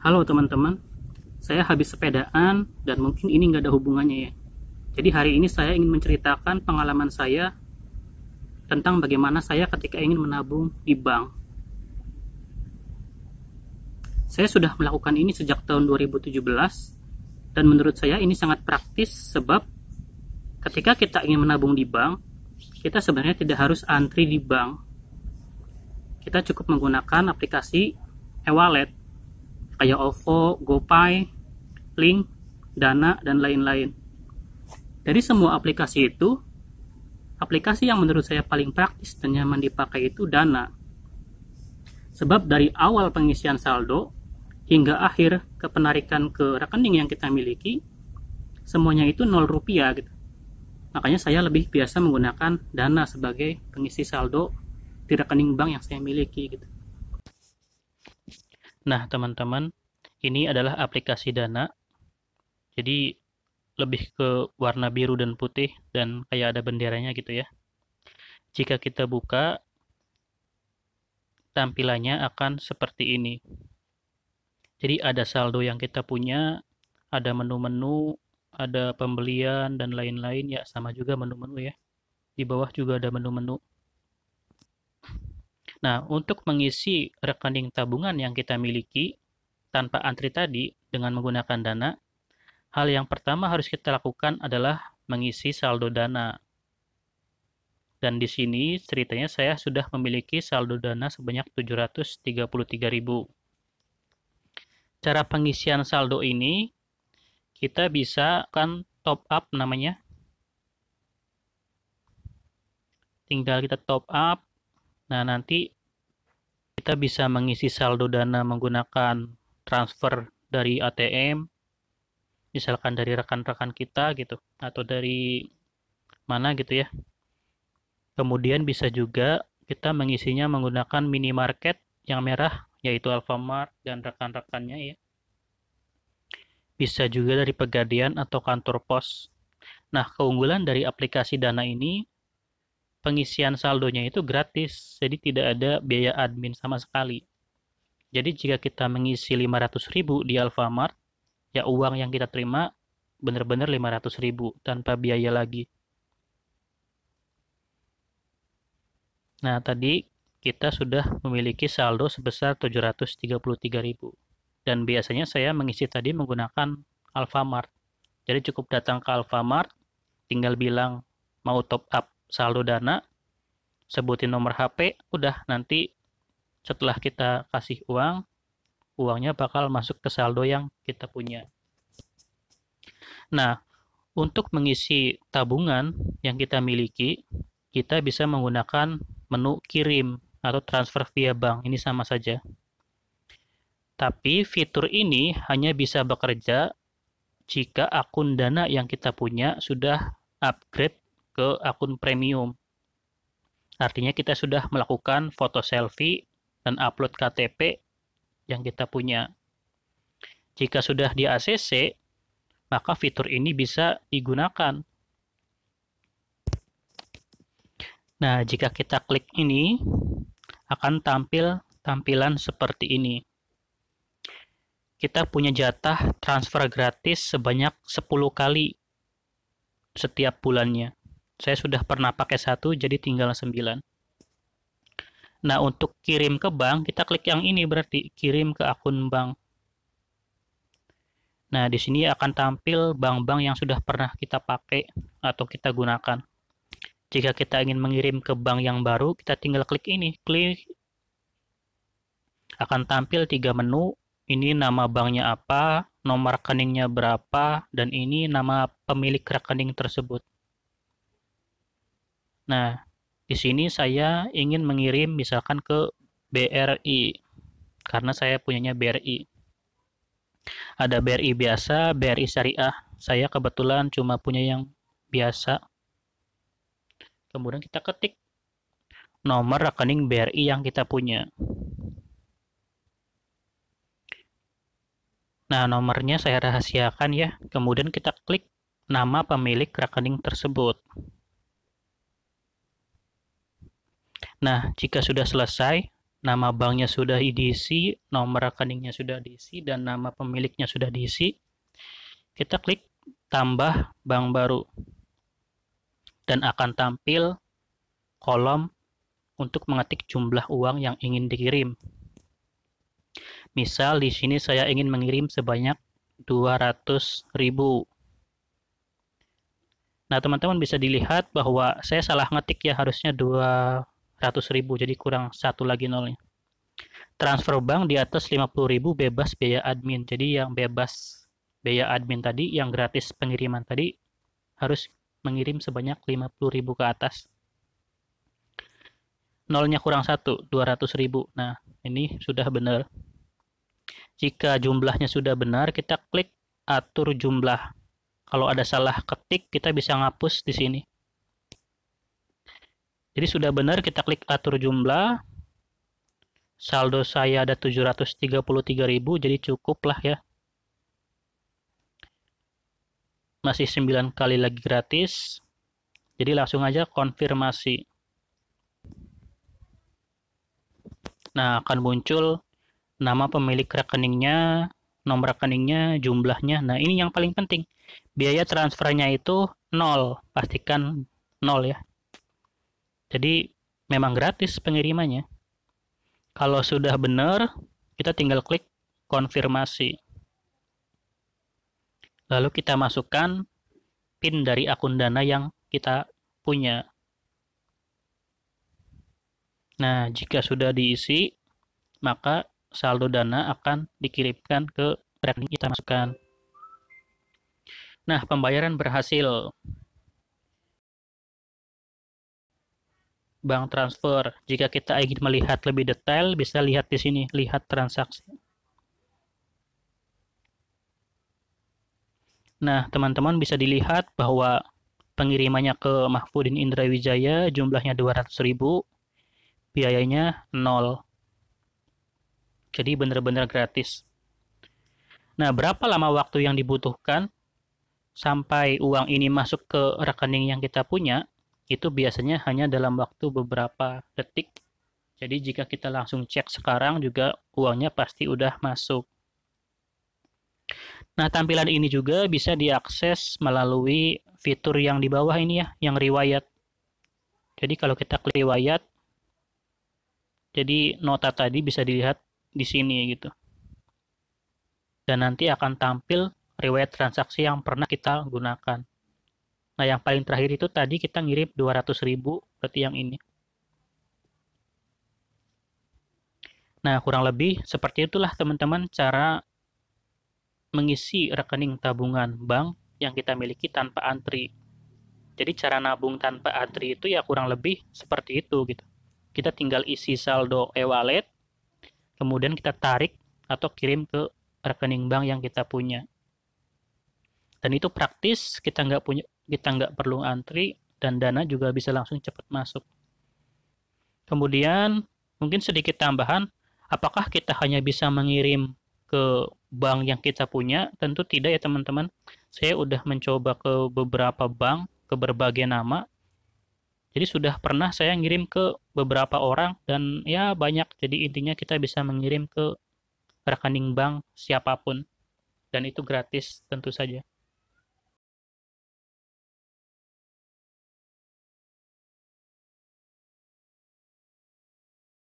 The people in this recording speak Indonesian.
Halo teman-teman, saya habis sepedaan dan mungkin ini nggak ada hubungannya ya. Jadi hari ini saya ingin menceritakan pengalaman saya tentang bagaimana saya ketika ingin menabung di bank. Saya sudah melakukan ini sejak tahun 2017 dan menurut saya ini sangat praktis sebab ketika kita ingin menabung di bank, kita sebenarnya tidak harus antri di bank. Kita cukup menggunakan aplikasi e-wallet kayak OVO, GoPay, Link, Dana, dan lain-lain. Dari semua aplikasi itu, aplikasi yang menurut saya paling praktis dan nyaman dipakai itu Dana. Sebab dari awal pengisian saldo hingga akhir ke penarikan ke rekening yang kita miliki, semuanya itu 0 rupiah gitu. Makanya saya lebih biasa menggunakan Dana sebagai pengisi saldo di rekening bank yang saya miliki gitu. Nah, teman-teman, ini adalah aplikasi Dana. Jadi lebih ke warna biru dan putih dan kayak ada benderanya gitu ya. Jika kita buka, tampilannya akan seperti ini. Jadi ada saldo yang kita punya, ada menu-menu, ada pembelian dan lain-lain ya sama juga menu-menu ya. Di bawah juga ada menu-menu. Nah, untuk mengisi rekening tabungan yang kita miliki tanpa antri tadi dengan menggunakan dana, hal yang pertama harus kita lakukan adalah mengisi saldo dana. Dan di sini ceritanya saya sudah memiliki saldo dana sebanyak 733.000. Cara pengisian saldo ini kita bisa kan top up namanya. Tinggal kita top up Nah, nanti kita bisa mengisi saldo dana menggunakan transfer dari ATM, misalkan dari rekan-rekan kita gitu, atau dari mana gitu ya. Kemudian bisa juga kita mengisinya menggunakan minimarket yang merah, yaitu Alfamart dan rekan-rekannya ya. Bisa juga dari pegadaian atau kantor pos. Nah, keunggulan dari aplikasi Dana ini pengisian saldonya itu gratis, jadi tidak ada biaya admin sama sekali. Jadi jika kita mengisi 500.000 di Alfamart, ya uang yang kita terima benar-benar 500.000 tanpa biaya lagi. Nah, tadi kita sudah memiliki saldo sebesar 733.000 dan biasanya saya mengisi tadi menggunakan Alfamart. Jadi cukup datang ke Alfamart, tinggal bilang mau top up saldo dana, sebutin nomor HP, udah nanti setelah kita kasih uang, uangnya bakal masuk ke saldo yang kita punya. Nah, untuk mengisi tabungan yang kita miliki, kita bisa menggunakan menu kirim atau transfer via bank. Ini sama saja. Tapi fitur ini hanya bisa bekerja jika akun dana yang kita punya sudah upgrade ke akun premium. Artinya kita sudah melakukan foto selfie dan upload KTP yang kita punya. Jika sudah di ACC, maka fitur ini bisa digunakan. Nah, jika kita klik ini, akan tampil tampilan seperti ini. Kita punya jatah transfer gratis sebanyak 10 kali setiap bulannya. Saya sudah pernah pakai satu, jadi tinggal 9. Nah, untuk kirim ke bank, kita klik yang ini berarti kirim ke akun bank. Nah, di sini akan tampil bank-bank yang sudah pernah kita pakai atau kita gunakan. Jika kita ingin mengirim ke bank yang baru, kita tinggal klik ini. Klik akan tampil tiga menu. Ini nama banknya apa, nomor rekeningnya berapa, dan ini nama pemilik rekening tersebut. Nah, di sini saya ingin mengirim misalkan ke BRI karena saya punyanya BRI. Ada BRI biasa, BRI syariah. Saya kebetulan cuma punya yang biasa. Kemudian kita ketik nomor rekening BRI yang kita punya. Nah, nomornya saya rahasiakan ya. Kemudian kita klik nama pemilik rekening tersebut. Nah, jika sudah selesai, nama banknya sudah diisi, nomor rekeningnya sudah diisi, dan nama pemiliknya sudah diisi, kita klik tambah bank baru. Dan akan tampil kolom untuk mengetik jumlah uang yang ingin dikirim. Misal di sini saya ingin mengirim sebanyak ribu Nah, teman-teman bisa dilihat bahwa saya salah ngetik ya, harusnya 2 ribu jadi kurang satu lagi nolnya. Transfer bank di atas lima puluh ribu bebas biaya admin. Jadi yang bebas biaya admin tadi yang gratis pengiriman tadi harus mengirim sebanyak lima puluh ribu ke atas. Nolnya kurang satu, dua ratus ribu Nah, ini sudah benar. Jika jumlahnya sudah benar, kita klik atur jumlah. Kalau ada salah ketik, kita bisa ngapus di sini. Jadi sudah benar kita klik atur jumlah. Saldo saya ada 733.000 jadi cukuplah ya. Masih 9 kali lagi gratis. Jadi langsung aja konfirmasi. Nah, akan muncul nama pemilik rekeningnya, nomor rekeningnya, jumlahnya. Nah, ini yang paling penting. Biaya transfernya itu 0, pastikan 0 ya. Jadi memang gratis pengirimannya. Kalau sudah benar, kita tinggal klik konfirmasi. Lalu kita masukkan PIN dari akun Dana yang kita punya. Nah, jika sudah diisi, maka saldo Dana akan dikirimkan ke rekening kita masukkan. Nah, pembayaran berhasil. bank transfer. Jika kita ingin melihat lebih detail, bisa lihat di sini, lihat transaksi. Nah, teman-teman bisa dilihat bahwa pengirimannya ke Mahfudin Indrawijaya jumlahnya 200.000, biayanya 0. Jadi benar-benar gratis. Nah, berapa lama waktu yang dibutuhkan sampai uang ini masuk ke rekening yang kita punya? itu biasanya hanya dalam waktu beberapa detik. Jadi jika kita langsung cek sekarang juga uangnya pasti udah masuk. Nah, tampilan ini juga bisa diakses melalui fitur yang di bawah ini ya, yang riwayat. Jadi kalau kita klik riwayat, jadi nota tadi bisa dilihat di sini gitu. Dan nanti akan tampil riwayat transaksi yang pernah kita gunakan. Nah, yang paling terakhir itu tadi kita ngirim 200.000 berarti yang ini. Nah, kurang lebih seperti itulah teman-teman cara mengisi rekening tabungan bank yang kita miliki tanpa antri. Jadi cara nabung tanpa antri itu ya kurang lebih seperti itu gitu. Kita tinggal isi saldo e-wallet, kemudian kita tarik atau kirim ke rekening bank yang kita punya. Dan itu praktis, kita nggak punya kita nggak perlu antri dan dana juga bisa langsung cepat masuk. Kemudian mungkin sedikit tambahan, apakah kita hanya bisa mengirim ke bank yang kita punya? Tentu tidak ya teman-teman. Saya udah mencoba ke beberapa bank, ke berbagai nama. Jadi sudah pernah saya ngirim ke beberapa orang dan ya banyak. Jadi intinya kita bisa mengirim ke rekening bank siapapun dan itu gratis tentu saja.